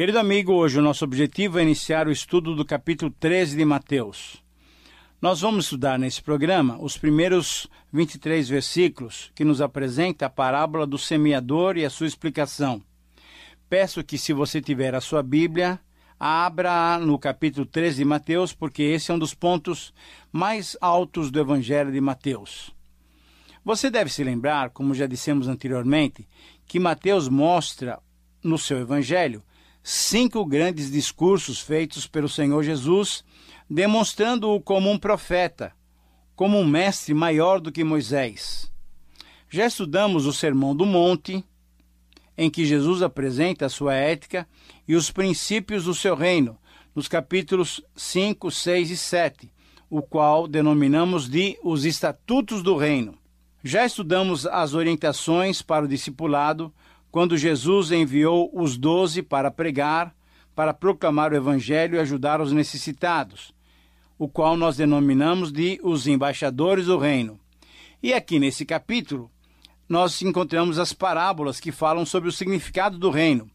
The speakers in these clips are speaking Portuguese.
Querido amigo, hoje o nosso objetivo é iniciar o estudo do capítulo 13 de Mateus. Nós vamos estudar nesse programa os primeiros 23 versículos que nos apresenta a parábola do semeador e a sua explicação. Peço que, se você tiver a sua Bíblia, abra no capítulo 13 de Mateus, porque esse é um dos pontos mais altos do Evangelho de Mateus. Você deve se lembrar, como já dissemos anteriormente, que Mateus mostra no seu Evangelho cinco grandes discursos feitos pelo Senhor Jesus, demonstrando-o como um profeta, como um mestre maior do que Moisés. Já estudamos o Sermão do Monte, em que Jesus apresenta a sua ética e os princípios do seu reino, nos capítulos 5, 6 e 7, o qual denominamos de os Estatutos do Reino. Já estudamos as orientações para o discipulado quando Jesus enviou os doze para pregar, para proclamar o Evangelho e ajudar os necessitados, o qual nós denominamos de os embaixadores do reino. E aqui nesse capítulo, nós encontramos as parábolas que falam sobre o significado do reino.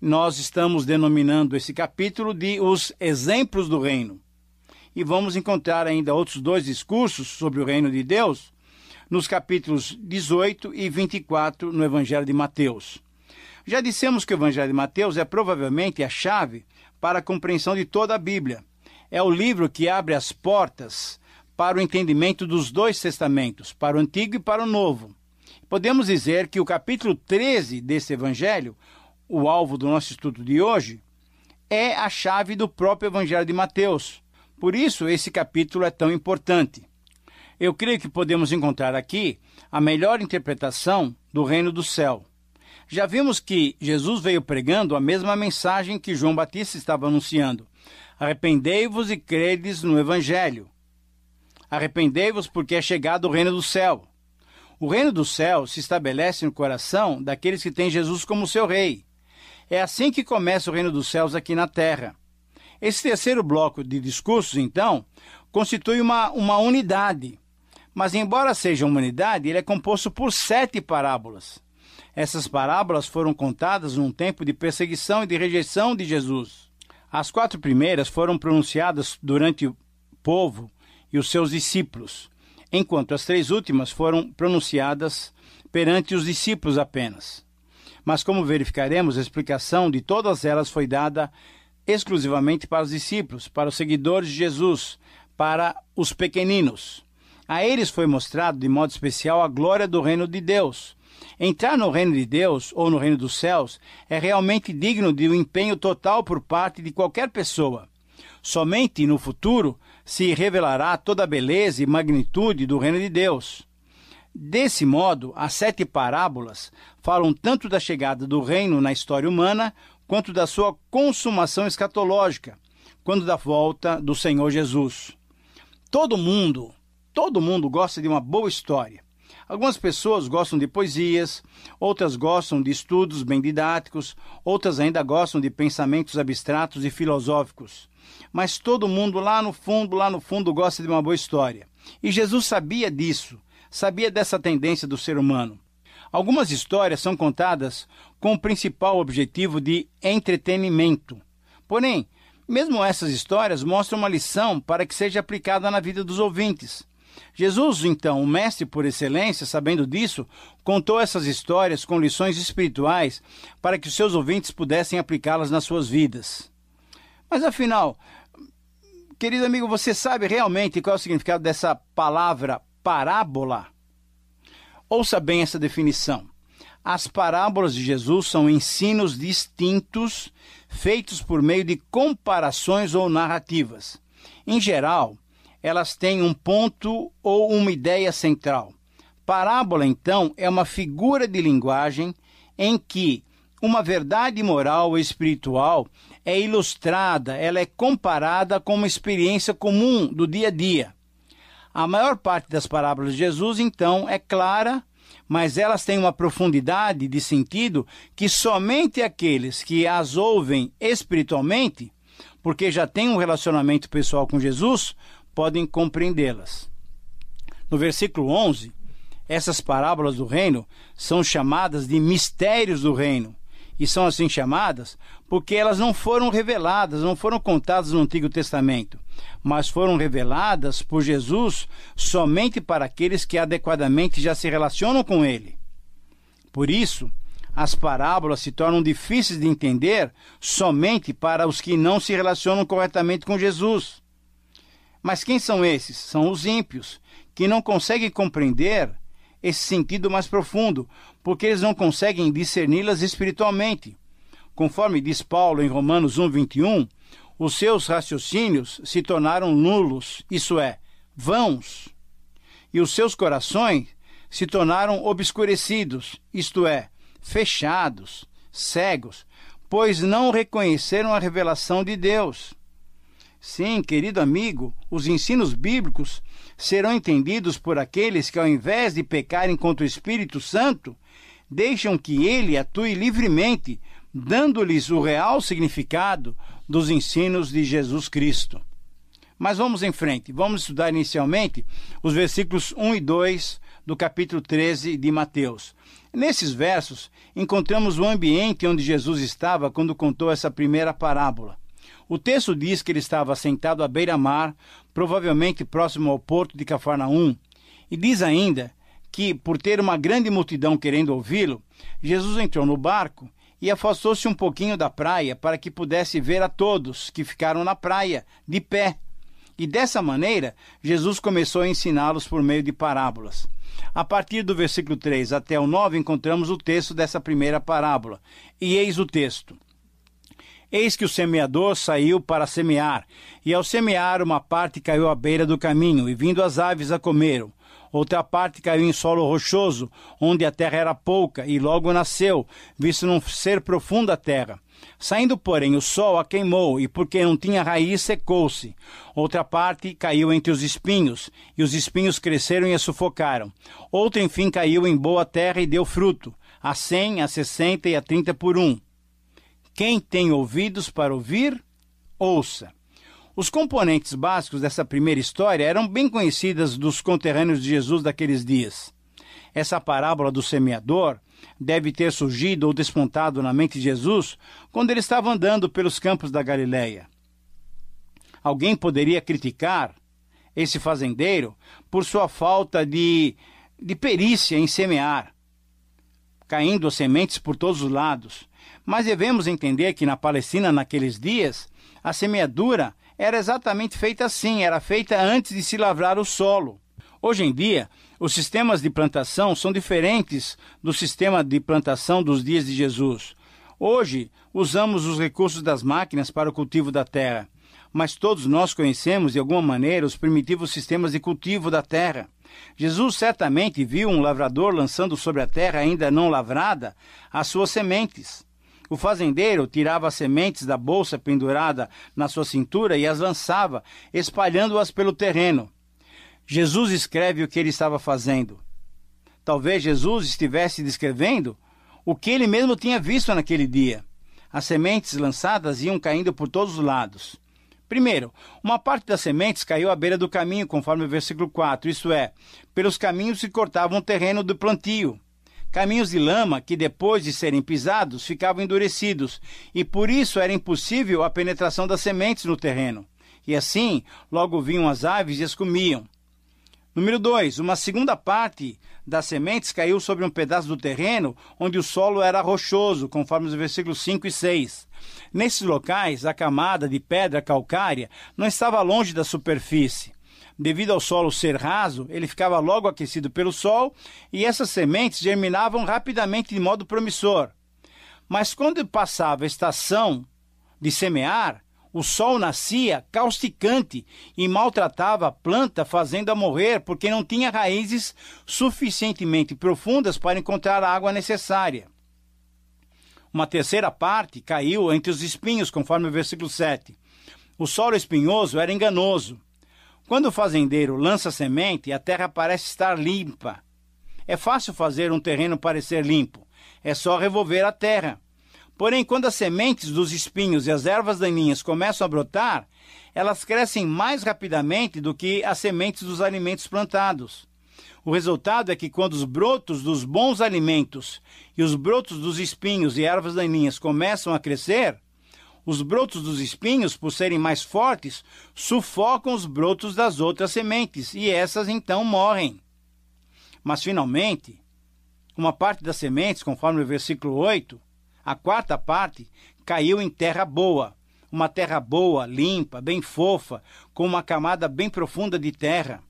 Nós estamos denominando esse capítulo de os exemplos do reino. E vamos encontrar ainda outros dois discursos sobre o reino de Deus nos capítulos 18 e 24 no Evangelho de Mateus. Já dissemos que o Evangelho de Mateus é provavelmente a chave para a compreensão de toda a Bíblia. É o livro que abre as portas para o entendimento dos dois testamentos, para o Antigo e para o Novo. Podemos dizer que o capítulo 13 desse Evangelho, o alvo do nosso estudo de hoje, é a chave do próprio Evangelho de Mateus. Por isso, esse capítulo é tão importante. Eu creio que podemos encontrar aqui a melhor interpretação do reino do céu. Já vimos que Jesus veio pregando a mesma mensagem que João Batista estava anunciando: Arrependei-vos e credes no Evangelho. Arrependei-vos, porque é chegado o reino do céu. O reino do céu se estabelece no coração daqueles que têm Jesus como seu rei. É assim que começa o reino dos céus aqui na terra. Esse terceiro bloco de discursos, então, constitui uma, uma unidade. Mas, embora seja humanidade, ele é composto por sete parábolas. Essas parábolas foram contadas num tempo de perseguição e de rejeição de Jesus. As quatro primeiras foram pronunciadas durante o povo e os seus discípulos, enquanto as três últimas foram pronunciadas perante os discípulos apenas. Mas, como verificaremos, a explicação de todas elas foi dada exclusivamente para os discípulos, para os seguidores de Jesus, para os pequeninos. A eles foi mostrado de modo especial a glória do reino de Deus. Entrar no reino de Deus ou no reino dos céus é realmente digno de um empenho total por parte de qualquer pessoa. Somente no futuro se revelará toda a beleza e magnitude do reino de Deus. Desse modo, as sete parábolas falam tanto da chegada do reino na história humana quanto da sua consumação escatológica, quando da volta do Senhor Jesus. Todo mundo Todo mundo gosta de uma boa história. Algumas pessoas gostam de poesias, outras gostam de estudos bem didáticos, outras ainda gostam de pensamentos abstratos e filosóficos. Mas todo mundo lá no fundo, lá no fundo, gosta de uma boa história. E Jesus sabia disso, sabia dessa tendência do ser humano. Algumas histórias são contadas com o principal objetivo de entretenimento. Porém, mesmo essas histórias mostram uma lição para que seja aplicada na vida dos ouvintes. Jesus, então, o mestre por excelência, sabendo disso, contou essas histórias com lições espirituais para que os seus ouvintes pudessem aplicá-las nas suas vidas. Mas afinal, querido amigo, você sabe realmente qual é o significado dessa palavra parábola? Ouça bem essa definição. As parábolas de Jesus são ensinos distintos feitos por meio de comparações ou narrativas. Em geral, elas têm um ponto ou uma ideia central. Parábola, então, é uma figura de linguagem em que uma verdade moral ou espiritual é ilustrada, ela é comparada com uma experiência comum do dia a dia. A maior parte das parábolas de Jesus, então, é clara, mas elas têm uma profundidade de sentido que somente aqueles que as ouvem espiritualmente, porque já têm um relacionamento pessoal com Jesus, podem compreendê-las. No versículo 11, essas parábolas do reino são chamadas de mistérios do reino e são assim chamadas porque elas não foram reveladas, não foram contadas no Antigo Testamento, mas foram reveladas por Jesus somente para aqueles que adequadamente já se relacionam com ele. Por isso, as parábolas se tornam difíceis de entender somente para os que não se relacionam corretamente com Jesus. Mas quem são esses? São os ímpios, que não conseguem compreender esse sentido mais profundo, porque eles não conseguem discerni-las espiritualmente. Conforme diz Paulo em Romanos 1:21, os seus raciocínios se tornaram nulos, isso é, vãos, e os seus corações se tornaram obscurecidos, isto é, fechados, cegos, pois não reconheceram a revelação de Deus. Sim, querido amigo, os ensinos bíblicos serão entendidos por aqueles que, ao invés de pecarem contra o Espírito Santo, deixam que ele atue livremente, dando-lhes o real significado dos ensinos de Jesus Cristo. Mas vamos em frente, vamos estudar inicialmente os versículos 1 e 2 do capítulo 13 de Mateus. Nesses versos, encontramos o ambiente onde Jesus estava quando contou essa primeira parábola. O texto diz que ele estava sentado à beira-mar, provavelmente próximo ao porto de Cafarnaum, e diz ainda que, por ter uma grande multidão querendo ouvi-lo, Jesus entrou no barco e afastou-se um pouquinho da praia para que pudesse ver a todos que ficaram na praia, de pé. E dessa maneira, Jesus começou a ensiná-los por meio de parábolas. A partir do versículo 3 até o 9, encontramos o texto dessa primeira parábola. E eis o texto. Eis que o semeador saiu para semear, e ao semear uma parte caiu à beira do caminho, e vindo as aves a comeram. Outra parte caiu em solo rochoso, onde a terra era pouca, e logo nasceu, visto não ser profunda a terra. Saindo, porém, o sol a queimou, e porque não tinha raiz, secou-se. Outra parte caiu entre os espinhos, e os espinhos cresceram e a sufocaram. Outra, enfim, caiu em boa terra e deu fruto, a cem, a sessenta e a trinta por um. Quem tem ouvidos para ouvir, ouça. Os componentes básicos dessa primeira história eram bem conhecidas dos conterrâneos de Jesus daqueles dias. Essa parábola do semeador deve ter surgido ou despontado na mente de Jesus quando ele estava andando pelos campos da Galileia. Alguém poderia criticar esse fazendeiro por sua falta de, de perícia em semear, caindo as sementes por todos os lados. Mas devemos entender que na Palestina, naqueles dias, a semeadura era exatamente feita assim, era feita antes de se lavrar o solo. Hoje em dia, os sistemas de plantação são diferentes do sistema de plantação dos dias de Jesus. Hoje, usamos os recursos das máquinas para o cultivo da terra, mas todos nós conhecemos de alguma maneira os primitivos sistemas de cultivo da terra. Jesus certamente viu um lavrador lançando sobre a terra ainda não lavrada as suas sementes. O fazendeiro tirava sementes da bolsa pendurada na sua cintura e as lançava, espalhando-as pelo terreno. Jesus escreve o que ele estava fazendo. Talvez Jesus estivesse descrevendo o que ele mesmo tinha visto naquele dia. As sementes lançadas iam caindo por todos os lados. Primeiro, uma parte das sementes caiu à beira do caminho, conforme o versículo 4, isto é, pelos caminhos se cortava um terreno do plantio caminhos de lama que, depois de serem pisados, ficavam endurecidos e por isso era impossível a penetração das sementes no terreno. E assim, logo vinham as aves e as comiam. Número 2. Uma segunda parte das sementes caiu sobre um pedaço do terreno onde o solo era rochoso, conforme os versículos 5 e 6. Nesses locais, a camada de pedra calcária não estava longe da superfície devido ao solo ser raso, ele ficava logo aquecido pelo sol e essas sementes germinavam rapidamente de modo promissor. Mas quando passava a estação de semear, o sol nascia causticante e maltratava a planta, fazendo-a morrer porque não tinha raízes suficientemente profundas para encontrar a água necessária. Uma terceira parte caiu entre os espinhos, conforme o versículo 7. O solo espinhoso era enganoso quando o fazendeiro lança semente, a terra parece estar limpa. É fácil fazer um terreno parecer limpo, é só revolver a terra. Porém, quando as sementes dos espinhos e as ervas daninhas começam a brotar, elas crescem mais rapidamente do que as sementes dos alimentos plantados. O resultado é que quando os brotos dos bons alimentos e os brotos dos espinhos e ervas daninhas começam a crescer, os brotos dos espinhos, por serem mais fortes, sufocam os brotos das outras sementes e essas então morrem. Mas finalmente, uma parte das sementes, conforme o versículo 8, a quarta parte, caiu em terra boa, uma terra boa, limpa, bem fofa, com uma camada bem profunda de terra,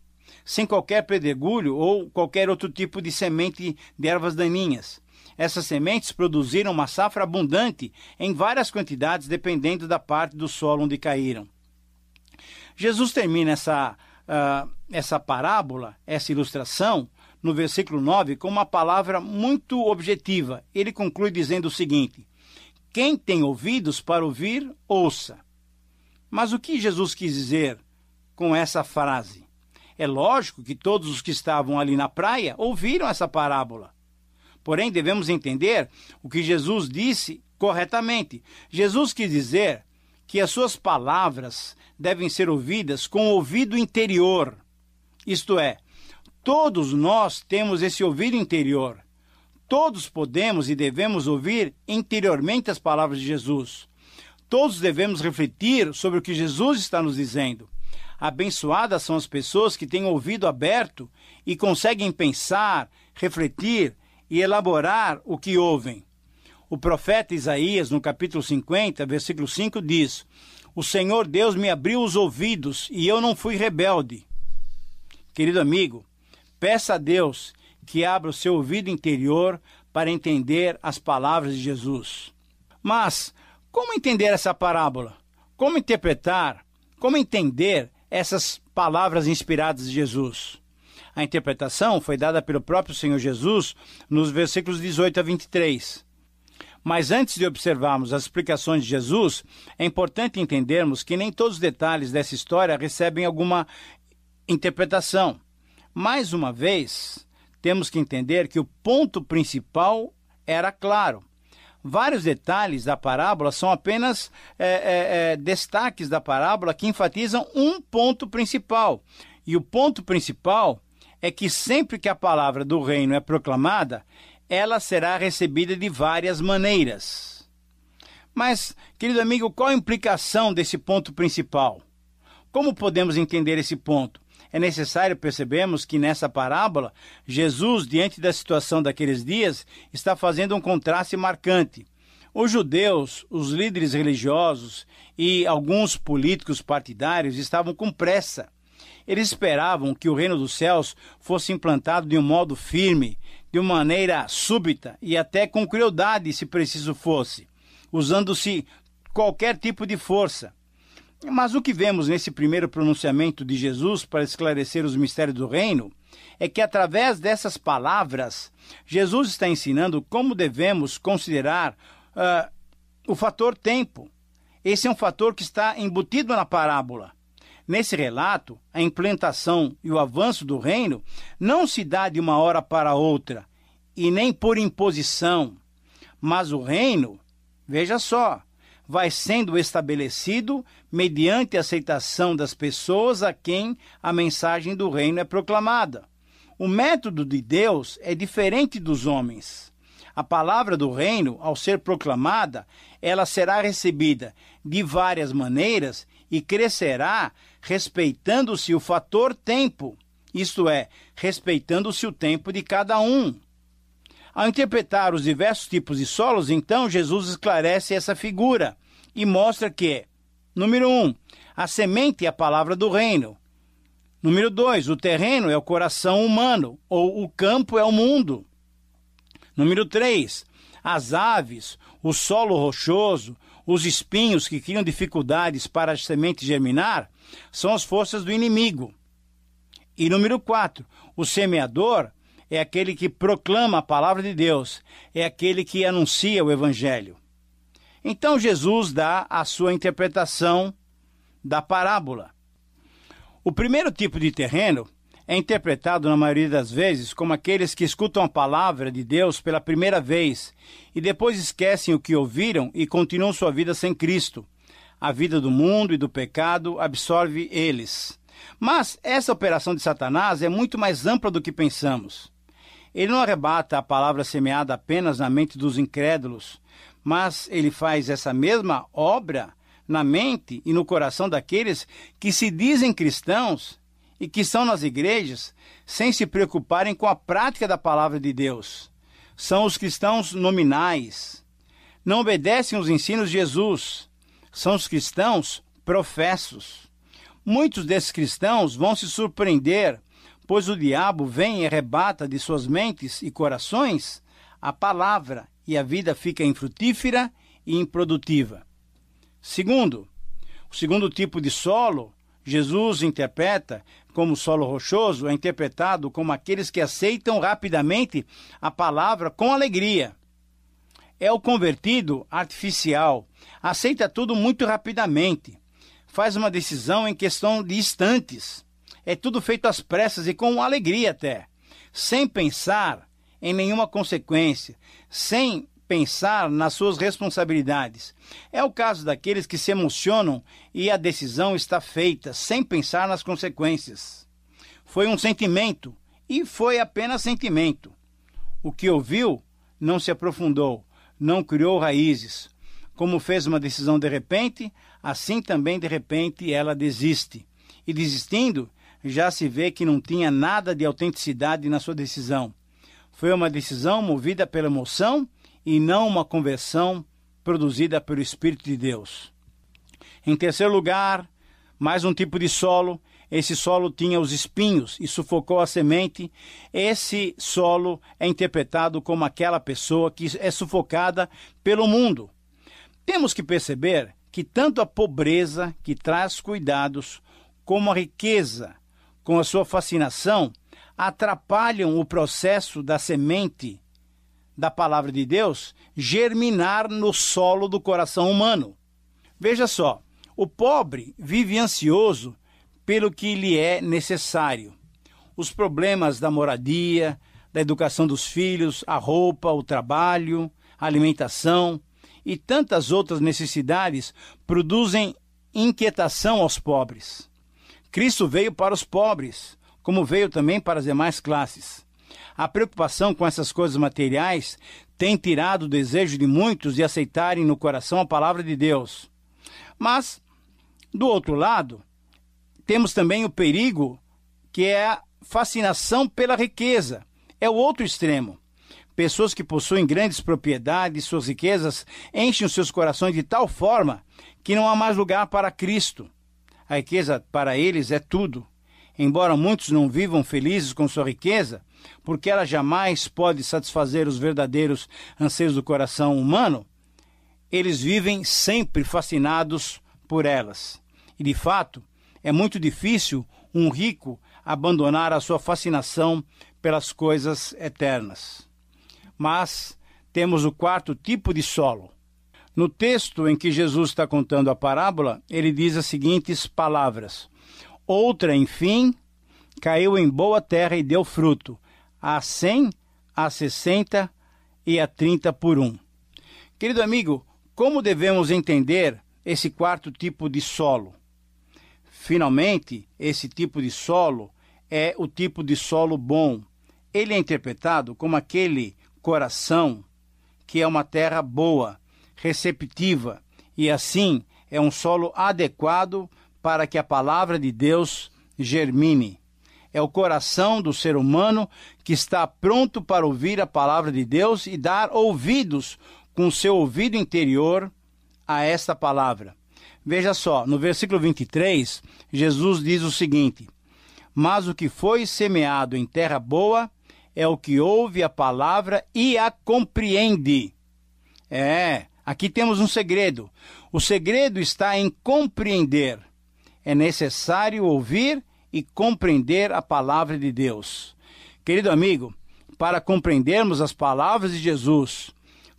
sem qualquer pedregulho ou qualquer outro tipo de semente de ervas daninhas. Essas sementes produziram uma safra abundante em várias quantidades, dependendo da parte do solo onde caíram. Jesus termina essa, uh, essa parábola, essa ilustração, no versículo 9, com uma palavra muito objetiva. Ele conclui dizendo o seguinte: Quem tem ouvidos para ouvir, ouça. Mas o que Jesus quis dizer com essa frase? É lógico que todos os que estavam ali na praia ouviram essa parábola. Porém, devemos entender o que Jesus disse corretamente. Jesus quis dizer que as suas palavras devem ser ouvidas com o ouvido interior. Isto é, todos nós temos esse ouvido interior. Todos podemos e devemos ouvir interiormente as palavras de Jesus. Todos devemos refletir sobre o que Jesus está nos dizendo. Abençoadas são as pessoas que têm o ouvido aberto e conseguem pensar, refletir e elaborar o que ouvem. O profeta Isaías, no capítulo 50, versículo 5, diz: O Senhor Deus me abriu os ouvidos e eu não fui rebelde. Querido amigo, peça a Deus que abra o seu ouvido interior para entender as palavras de Jesus. Mas como entender essa parábola? Como interpretar? Como entender essas palavras inspiradas de Jesus? A interpretação foi dada pelo próprio Senhor Jesus nos versículos 18 a 23. Mas antes de observarmos as explicações de Jesus, é importante entendermos que nem todos os detalhes dessa história recebem alguma interpretação. Mais uma vez, temos que entender que o ponto principal era claro. Vários detalhes da parábola são apenas é, é, é, destaques da parábola que enfatizam um ponto principal. E o ponto principal é que sempre que a palavra do reino é proclamada, ela será recebida de várias maneiras. Mas, querido amigo, qual a implicação desse ponto principal? Como podemos entender esse ponto? É necessário percebermos que nessa parábola, Jesus, diante da situação daqueles dias, está fazendo um contraste marcante. Os judeus, os líderes religiosos e alguns políticos partidários estavam com pressa eles esperavam que o reino dos céus fosse implantado de um modo firme, de uma maneira súbita e até com crueldade, se preciso fosse, usando-se qualquer tipo de força. Mas o que vemos nesse primeiro pronunciamento de Jesus para esclarecer os mistérios do reino é que, através dessas palavras, Jesus está ensinando como devemos considerar uh, o fator tempo. Esse é um fator que está embutido na parábola. Nesse relato, a implantação e o avanço do reino não se dá de uma hora para outra e nem por imposição, mas o reino, veja só, vai sendo estabelecido mediante a aceitação das pessoas a quem a mensagem do reino é proclamada. O método de Deus é diferente dos homens. A palavra do reino, ao ser proclamada, ela será recebida de várias maneiras e crescerá respeitando-se o fator tempo, isto é, respeitando-se o tempo de cada um. Ao interpretar os diversos tipos de solos, então, Jesus esclarece essa figura e mostra que, número 1, um, a semente é a palavra do reino. Número 2, o terreno é o coração humano, ou o campo é o mundo. Número 3, as aves, o solo rochoso, os espinhos que criam dificuldades para a semente germinar são as forças do inimigo. E número 4, o semeador é aquele que proclama a palavra de Deus, é aquele que anuncia o evangelho. Então Jesus dá a sua interpretação da parábola. O primeiro tipo de terreno é interpretado na maioria das vezes como aqueles que escutam a palavra de Deus pela primeira vez e depois esquecem o que ouviram e continuam sua vida sem Cristo. A vida do mundo e do pecado absorve eles. Mas essa operação de Satanás é muito mais ampla do que pensamos. Ele não arrebata a palavra semeada apenas na mente dos incrédulos, mas ele faz essa mesma obra na mente e no coração daqueles que se dizem cristãos e que são nas igrejas sem se preocuparem com a prática da palavra de Deus. São os cristãos nominais. Não obedecem os ensinos de Jesus. São os cristãos professos. Muitos desses cristãos vão se surpreender, pois o diabo vem e arrebata de suas mentes e corações a palavra e a vida fica infrutífera e improdutiva. Segundo, o segundo tipo de solo Jesus interpreta como solo rochoso é interpretado como aqueles que aceitam rapidamente a palavra com alegria. É o convertido artificial, aceita tudo muito rapidamente, faz uma decisão em questão de instantes. É tudo feito às pressas e com alegria até, sem pensar em nenhuma consequência, sem pensar nas suas responsabilidades. É o caso daqueles que se emocionam e a decisão está feita sem pensar nas consequências. Foi um sentimento e foi apenas sentimento. O que ouviu não se aprofundou, não criou raízes. Como fez uma decisão de repente, assim também de repente ela desiste. E desistindo, já se vê que não tinha nada de autenticidade na sua decisão. Foi uma decisão movida pela emoção e não uma conversão produzida pelo Espírito de Deus. Em terceiro lugar, mais um tipo de solo. Esse solo tinha os espinhos e sufocou a semente. Esse solo é interpretado como aquela pessoa que é sufocada pelo mundo. Temos que perceber que tanto a pobreza, que traz cuidados, como a riqueza, com a sua fascinação, atrapalham o processo da semente da palavra de Deus germinar no solo do coração humano. Veja só, o pobre vive ansioso pelo que lhe é necessário. Os problemas da moradia, da educação dos filhos, a roupa, o trabalho, a alimentação e tantas outras necessidades produzem inquietação aos pobres. Cristo veio para os pobres, como veio também para as demais classes. A preocupação com essas coisas materiais tem tirado o desejo de muitos de aceitarem no coração a palavra de Deus. Mas, do outro lado, temos também o perigo que é a fascinação pela riqueza. É o outro extremo. Pessoas que possuem grandes propriedades, suas riquezas, enchem os seus corações de tal forma que não há mais lugar para Cristo. A riqueza para eles é tudo. Embora muitos não vivam felizes com sua riqueza, porque ela jamais pode satisfazer os verdadeiros anseios do coração humano, eles vivem sempre fascinados por elas. E de fato, é muito difícil um rico abandonar a sua fascinação pelas coisas eternas. Mas temos o quarto tipo de solo. No texto em que Jesus está contando a parábola, ele diz as seguintes palavras: Outra, enfim, caiu em boa terra e deu fruto a 100, a 60 e a 30 por 1. Querido amigo, como devemos entender esse quarto tipo de solo? Finalmente, esse tipo de solo é o tipo de solo bom. Ele é interpretado como aquele coração que é uma terra boa, receptiva, e assim é um solo adequado para que a palavra de Deus germine é o coração do ser humano que está pronto para ouvir a palavra de Deus e dar ouvidos com seu ouvido interior a esta palavra. Veja só, no versículo 23, Jesus diz o seguinte: Mas o que foi semeado em terra boa é o que ouve a palavra e a compreende. É, aqui temos um segredo. O segredo está em compreender. É necessário ouvir e compreender a palavra de Deus. Querido amigo, para compreendermos as palavras de Jesus,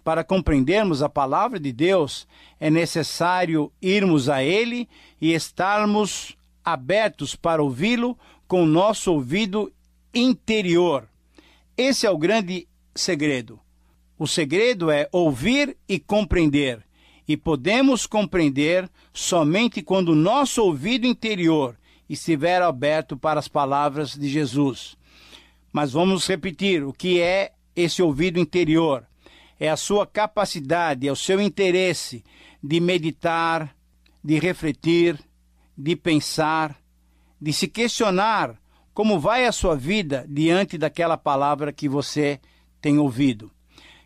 para compreendermos a palavra de Deus, é necessário irmos a Ele e estarmos abertos para ouvi-lo com o nosso ouvido interior. Esse é o grande segredo. O segredo é ouvir e compreender. E podemos compreender somente quando o nosso ouvido interior estiver aberto para as palavras de Jesus. Mas vamos repetir o que é esse ouvido interior. É a sua capacidade, é o seu interesse de meditar, de refletir, de pensar, de se questionar como vai a sua vida diante daquela palavra que você tem ouvido.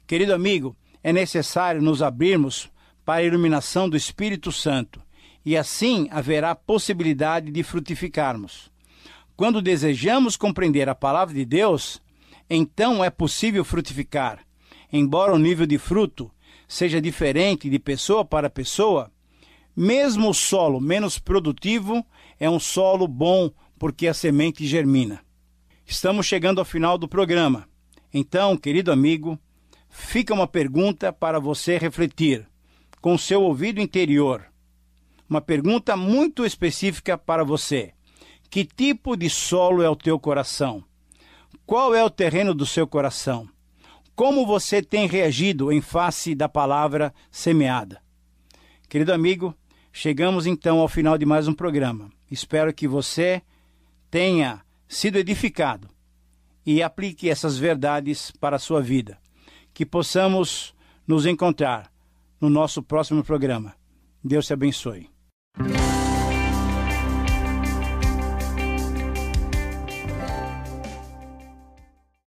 Querido amigo, é necessário nos abrirmos para a iluminação do Espírito Santo e assim haverá possibilidade de frutificarmos. Quando desejamos compreender a palavra de Deus, então é possível frutificar. Embora o nível de fruto seja diferente de pessoa para pessoa, mesmo o solo menos produtivo é um solo bom porque a semente germina. Estamos chegando ao final do programa. Então, querido amigo, fica uma pergunta para você refletir com seu ouvido interior uma pergunta muito específica para você. Que tipo de solo é o teu coração? Qual é o terreno do seu coração? Como você tem reagido em face da palavra semeada? Querido amigo, chegamos então ao final de mais um programa. Espero que você tenha sido edificado e aplique essas verdades para a sua vida. Que possamos nos encontrar no nosso próximo programa. Deus te abençoe. Yeah.